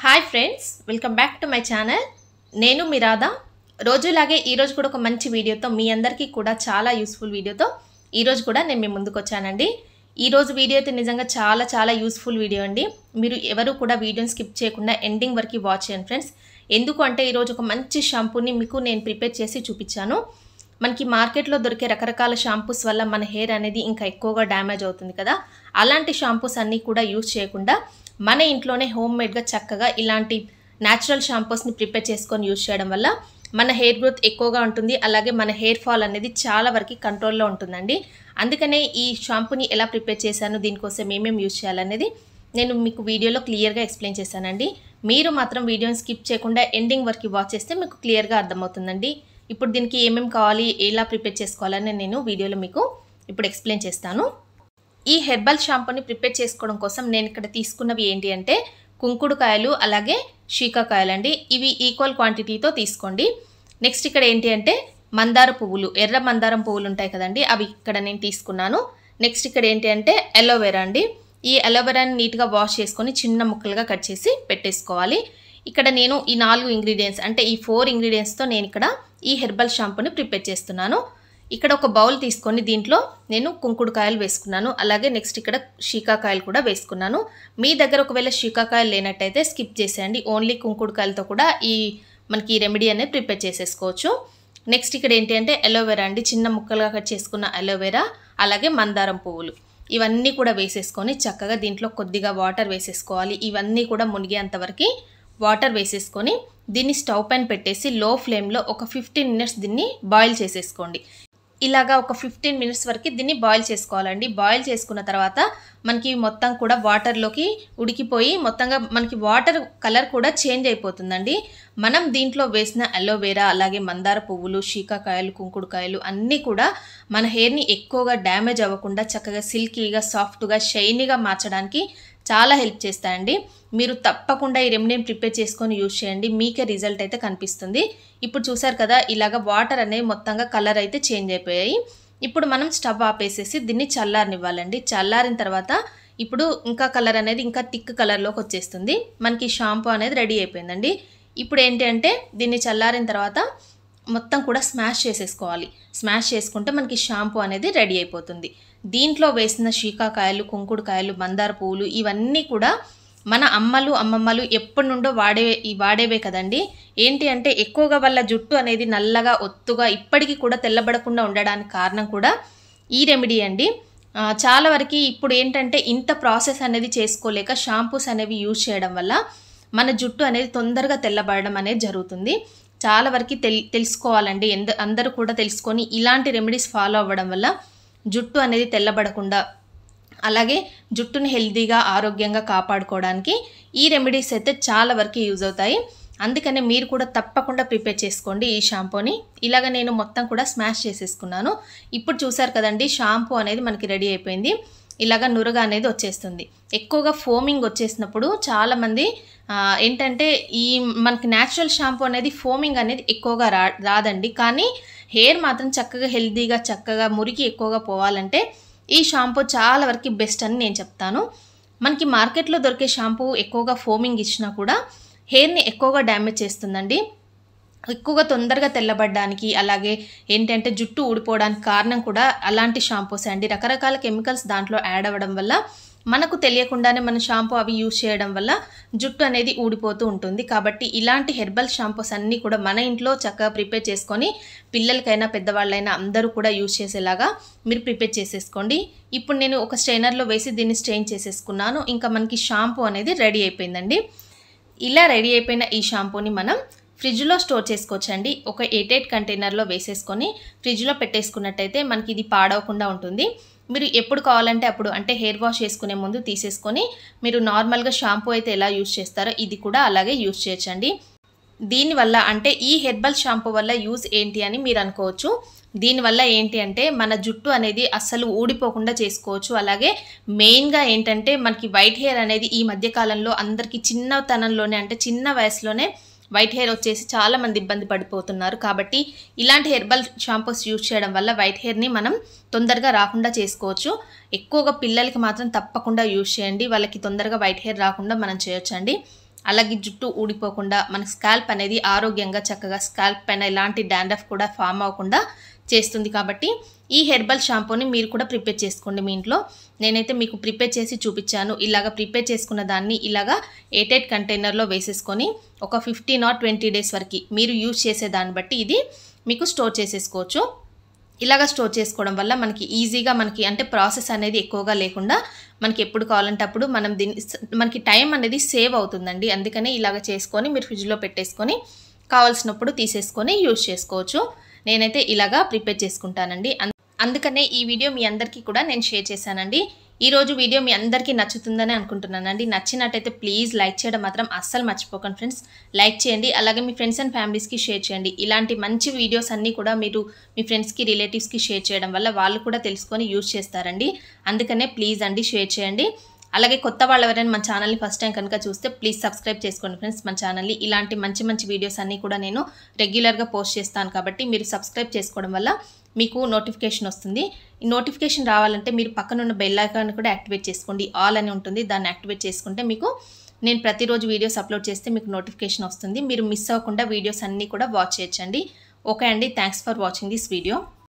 hi friends welcome back to my channel నేను మీ రాధా రోజులాగే ఈరోజు కూడా ఒక మంచి వీడియోతో మీ అందరికీ కూడా చాలా యూస్ఫుల్ వీడియోతో ఈరోజు కూడా నేను మీ ముందుకు వచ్చానండి ఈరోజు వీడియో అయితే నిజంగా చాలా చాలా యూస్ఫుల్ వీడియో అండి మీరు ఎవరు కూడా వీడియోని స్కిప్ చేయకుండా ఎండింగ్ వరకు వాచ్ చేయండి ఫ్రెండ్స్ ఎందుకు అంటే ఈరోజు ఒక మంచి షాంపూని మీకు నేను ప్రిపేర్ చేసి చూపించాను మనకి మార్కెట్లో దొరికే రకరకాల షాంపూస్ వల్ల మన హెయిర్ అనేది ఇంకా ఎక్కువగా డ్యామేజ్ అవుతుంది కదా అలాంటి షాంపూస్ అన్నీ కూడా యూజ్ చేయకుండా మన ఇంట్లోనే హోమ్మేడ్గా చక్కగా ఇలాంటి న్యాచురల్ షాంపూస్ని ప్రిపేర్ చేసుకొని యూజ్ చేయడం వల్ల మన హెయిర్ గ్రోత్ ఎక్కువగా ఉంటుంది అలాగే మన హెయిర్ ఫాల్ అనేది చాలా వరకు కంట్రోల్లో ఉంటుందండి అందుకనే ఈ షాంపూని ఎలా ప్రిపేర్ చేశాను దీనికోసం ఏమేమి యూజ్ చేయాలనేది నేను మీకు వీడియోలో క్లియర్గా ఎక్స్ప్లెయిన్ చేశానండి మీరు మాత్రం వీడియోని స్కిప్ చేయకుండా ఎండింగ్ వరకు వాచ్ చేస్తే మీకు క్లియర్గా అర్థమవుతుందండి ఇప్పుడు దీనికి ఏమేమి కావాలి ఎలా ప్రిపేర్ చేసుకోవాలని నేను వీడియోలో మీకు ఇప్పుడు ఎక్స్ప్లెయిన్ చేస్తాను ఈ హెర్బల్ షాంపూని ప్రిపేర్ చేసుకోవడం కోసం నేను ఇక్కడ తీసుకున్నవి ఏంటి అంటే కుంకుడుకాయలు అలాగే షీకాకాయలు అండి ఇవి ఈక్వల్ క్వాంటిటీతో తీసుకోండి నెక్స్ట్ ఇక్కడ ఏంటి అంటే మందార పువ్వులు ఎర్ర మందారం పువ్వులు ఉంటాయి కదండి అవి ఇక్కడ నేను తీసుకున్నాను నెక్స్ట్ ఇక్కడ ఏంటి అంటే అలోవెరా అండి ఈ అలోవెరాని నీట్గా వాష్ చేసుకొని చిన్న ముక్కలుగా కట్ చేసి పెట్టేసుకోవాలి ఇక్కడ నేను ఈ నాలుగు ఇంగ్రీడియంట్స్ అంటే ఈ ఫోర్ ఇంగ్రీడియంట్స్తో నేను ఇక్కడ ఈ హెర్బల్ షాంపూని ప్రిపేర్ చేస్తున్నాను ఇక్కడ ఒక బౌల్ తీసుకొని దీంట్లో నేను కుంకుడుకాయలు వేసుకున్నాను అలాగే నెక్స్ట్ ఇక్కడ షీకాకాయలు కూడా వేసుకున్నాను మీ దగ్గర ఒకవేళ షీకాకాయలు లేనట్టయితే స్కిప్ చేసేయండి ఓన్లీ కుంకుడుకాయలతో కూడా ఈ మనకి ఈ రెమెడీ అనేది ప్రిపేర్ చేసేసుకోవచ్చు నెక్స్ట్ ఇక్కడ ఏంటి అంటే అలోవెరా అండి చిన్న ముక్కలుగా కట్ చేసుకున్న అలోవెరా అలాగే మందారం పువ్వులు ఇవన్నీ కూడా వేసేసుకొని చక్కగా దీంట్లో కొద్దిగా వాటర్ వేసేసుకోవాలి ఇవన్నీ కూడా మునిగేంతవరకు వాటర్ వేసేసుకొని దీన్ని స్టవ్ పైన పెట్టేసి లో ఫ్లేమ్లో ఒక ఫిఫ్టీన్ మినిట్స్ దీన్ని బాయిల్ చేసేసుకోండి ఇలాగా ఒక ఫిఫ్టీన్ మినిట్స్ వరకు దీన్ని బాయిల్ చేసుకోవాలండి బాయిల్ చేసుకున్న తర్వాత మనకి మొత్తం కూడా వాటర్లోకి ఉడికిపోయి మొత్తంగా మనకి వాటర్ కలర్ కూడా చేంజ్ అయిపోతుందండి మనం దీంట్లో వేసిన అలోవేరా అలాగే మందార పువ్వులు శీకాకాయలు కుంకుడుకాయలు అన్నీ కూడా మన హెయిర్ని ఎక్కువగా డ్యామేజ్ అవ్వకుండా చక్కగా సిల్కీగా సాఫ్ట్గా షైనీగా మార్చడానికి చాలా హెల్ప్ చేస్తాయండి మీరు తప్పకుండా ఈ రెమెడీని ప్రిపేర్ చేసుకొని యూజ్ చేయండి మీకే రిజల్ట్ అయితే కనిపిస్తుంది ఇప్పుడు చూసారు కదా ఇలాగ వాటర్ అనేవి మొత్తంగా కలర్ అయితే చేంజ్ అయిపోయాయి ఇప్పుడు మనం స్టవ్ ఆపేసేసి దీన్ని చల్లారనివ్వాలండి చల్లారిన తర్వాత ఇప్పుడు ఇంకా కలర్ అనేది ఇంకా థిక్ కలర్లోకి వచ్చేస్తుంది మనకి షాంపూ అనేది రెడీ అయిపోయిందండి ఇప్పుడు ఏంటి అంటే దీన్ని చల్లారిన తర్వాత మొత్తం కూడా స్మాష్ చేసేసుకోవాలి స్మాష్ చేసుకుంటే మనకి షాంపూ అనేది రెడీ అయిపోతుంది దీంట్లో వేసిన శీకాకాయలు కుంకుడుకాయలు మందార పువ్వులు ఇవన్నీ కూడా మన అమ్మలు అమ్మమ్మలు ఎప్పటి నుండో వాడే వాడేవే కదండి ఏంటి అంటే ఎక్కువగా వాళ్ళ జుట్టు అనేది నల్లగా ఒత్తుగా ఇప్పటికీ కూడా తెల్లబడకుండా ఉండడానికి కారణం కూడా ఈ రెమెడీ అండి చాలా వరకు ఇప్పుడు ఏంటంటే ఇంత ప్రాసెస్ అనేది చేసుకోలేక షాంపూస్ అనేవి యూజ్ చేయడం వల్ల మన జుట్టు అనేది తొందరగా తెల్లబడడం అనేది జరుగుతుంది చాలా వరకు తెల్ తెలుసుకోవాలండి ఎందు అందరూ కూడా తెలుసుకొని ఇలాంటి రెమెడీస్ ఫాలో అవ్వడం వల్ల జుట్టు అనేది తెల్లబడకుండా అలాగే జుట్టును హెల్తీగా ఆరోగ్యంగా కాపాడుకోవడానికి ఈ రెమెడీస్ అయితే చాలా వరకు యూజ్ అవుతాయి అందుకనే మీరు కూడా తప్పకుండా ప్రిపేర్ చేసుకోండి ఈ షాంపూని ఇలాగ నేను మొత్తం కూడా స్మాష్ చేసేసుకున్నాను ఇప్పుడు చూసారు కదండి షాంపూ అనేది మనకి రెడీ అయిపోయింది ఇలాగ నురగ అనేది వచ్చేస్తుంది ఎక్కువగా ఫోమింగ్ వచ్చేసినప్పుడు చాలామంది ఏంటంటే ఈ మనకి న్యాచురల్ షాంపూ అనేది ఫోమింగ్ అనేది ఎక్కువగా రా రాదండి కానీ హెయిర్ మాత్రం చక్కగా హెల్తీగా చక్కగా మురికి ఎక్కువగా పోవాలంటే ఈ షాంపూ చాలా వరకు బెస్ట్ అని నేను చెప్తాను మనకి మార్కెట్లో దొరికే షాంపూ ఎక్కువగా ఫోమింగ్ ఇచ్చినా కూడా హెయిర్ని ఎక్కువగా డ్యామేజ్ చేస్తుందండి ఎక్కువగా తొందరగా తెల్లబడడానికి అలాగే ఏంటంటే జుట్టు ఊడిపోవడానికి కారణం కూడా అలాంటి షాంపూస్ అండి రకరకాల కెమికల్స్ దాంట్లో యాడ్ అవ్వడం వల్ల మనకు తెలియకుండానే మన షాంపూ అవి యూజ్ చేయడం వల్ల జుట్టు అనేది ఊడిపోతూ ఉంటుంది కాబట్టి ఇలాంటి హెర్బల్ షాంపూస్ అన్నీ కూడా మన ఇంట్లో చక్కగా ప్రిపేర్ చేసుకొని పిల్లలకైనా పెద్దవాళ్ళైనా అందరూ కూడా యూజ్ చేసేలాగా మీరు ప్రిపేర్ చేసేసుకోండి ఇప్పుడు నేను ఒక స్ట్రైనర్లో వేసి దీన్ని స్ట్రెయిన్ చేసేసుకున్నాను ఇంకా మనకి షాంపూ అనేది రెడీ అయిపోయిందండి ఇలా రెడీ అయిపోయిన ఈ షాంపూని మనం ఫ్రిడ్జ్లో స్టోర్ చేసుకోవచ్చండి ఒక ఎయిట్ ఎయిట్ కంటైనర్లో వేసేసుకొని ఫ్రిడ్జ్లో పెట్టేసుకున్నట్టయితే మనకి ఇది పాడవకుండా ఉంటుంది మీరు ఎప్పుడు కావాలంటే అప్పుడు అంటే హెయిర్ వాష్ చేసుకునే ముందు తీసేసుకొని మీరు నార్మల్గా షాంపూ అయితే ఎలా యూజ్ చేస్తారో ఇది కూడా అలాగే యూజ్ చేయొచ్చండి దీనివల్ల అంటే ఈ హెర్బల్ షాంపూ వల్ల యూజ్ ఏంటి అని మీరు అనుకోవచ్చు దీనివల్ల ఏంటి అంటే మన జుట్టు అనేది అస్సలు ఊడిపోకుండా చేసుకోవచ్చు అలాగే మెయిన్గా ఏంటంటే మనకి వైట్ హెయిర్ అనేది ఈ మధ్యకాలంలో అందరికీ చిన్నతనంలోనే అంటే చిన్న వయసులోనే వైట్ హెయిర్ వచ్చేసి చాలామంది ఇబ్బంది పడిపోతున్నారు కాబట్టి ఇలాంటి హెర్బల్ షాంపూస్ యూజ్ చేయడం వల్ల వైట్ హెయిర్ని మనం తొందరగా రాకుండా చేసుకోవచ్చు ఎక్కువగా పిల్లలకి మాత్రం తప్పకుండా యూజ్ చేయండి వాళ్ళకి తొందరగా వైట్ హెయిర్ రాకుండా మనం చేయొచ్చండి అలాగే జుట్టు ఊడిపోకుండా మన స్కాల్ప్ అనేది ఆరోగ్యంగా చక్కగా స్కాల్ప్ పైన ఎలాంటి డాండ్రఫ్ కూడా ఫామ్ అవ్వకుండా చేస్తుంది కాబట్టి ఈ హెర్బల్ షాంపూని మీరు కూడా ప్రిపేర్ చేసుకోండి మీ ఇంట్లో నేనైతే మీకు ప్రిపేర్ చేసి చూపించాను ఇలాగ ప్రిపేర్ చేసుకున్న దాన్ని ఇలాగా ఎయిట్ కంటైనర్లో వేసేసుకొని ఒక ఫిఫ్టీన్ ఆర్ ట్వంటీ డేస్ వరకు మీరు యూజ్ చేసే దాన్ని బట్టి ఇది మీకు స్టోర్ చేసేసుకోవచ్చు ఇలాగ స్టోర్ చేసుకోవడం వల్ల మనకి ఈజీగా మనకి అంటే ప్రాసెస్ అనేది ఎక్కువగా లేకుండా మనకి ఎప్పుడు కావాలంటే అప్పుడు మనం దీని మనకి టైం అనేది సేవ్ అవుతుందండి అందుకనే ఇలాగ చేసుకొని మీరు ఫ్రిడ్జ్లో పెట్టేసుకొని కావాల్సినప్పుడు తీసేసుకొని యూజ్ చేసుకోవచ్చు నేనైతే ఇలాగా ప్రిపేర్ చేసుకుంటానండి అందుకనే ఈ వీడియో మీ అందరికీ కూడా నేను షేర్ చేశానండి ఈరోజు వీడియో మీ అందరికీ నచ్చుతుందని అనుకుంటున్నానండి నచ్చినట్టయితే ప్లీజ్ లైక్ చేయడం మాత్రం అస్సలు మర్చిపోకండి ఫ్రెండ్స్ లైక్ చేయండి అలాగే మీ ఫ్రెండ్స్ అండ్ ఫ్యామిలీస్కి షేర్ చేయండి ఇలాంటి మంచి వీడియోస్ అన్నీ కూడా మీరు మీ ఫ్రెండ్స్కి రిలేటివ్స్కి షేర్ చేయడం వల్ల వాళ్ళు కూడా తెలుసుకొని యూజ్ చేస్తారండి అందుకనే ప్లీజ్ అండి షేర్ చేయండి అలాగే కొత్త వాళ్ళు ఎవరైనా మా ఛానల్ని ఫస్ట్ టైం కనుక చూస్తే ప్లీజ్ సబ్స్క్రైబ్ చేసుకోండి ఫ్రెండ్స్ మా ఛానల్ని ఇలాంటి మంచి మంచి వీడియోస్ అన్నీ కూడా నేను రెగ్యులర్గా పోస్ట్ చేస్తాను కాబట్టి మీరు సబ్స్క్రైబ్ చేసుకోవడం వల్ల మీకు నోటిఫికేషన్ వస్తుంది ఈ నోటిఫికేషన్ రావాలంటే మీరు పక్కనున్న బెల్ ఐకాన్ కూడా యాక్టివేట్ చేసుకోండి ఆల్ అని ఉంటుంది దాన్ని యాక్టివేట్ చేసుకుంటే మీకు నేను ప్రతిరోజు వీడియోస్ అప్లోడ్ చేస్తే మీకు నోటిఫికేషన్ వస్తుంది మీరు మిస్ అవ్వకుండా వీడియోస్ అన్నీ కూడా వాచ్ చేయొచ్చండి ఓకే అండి thanks for watching this video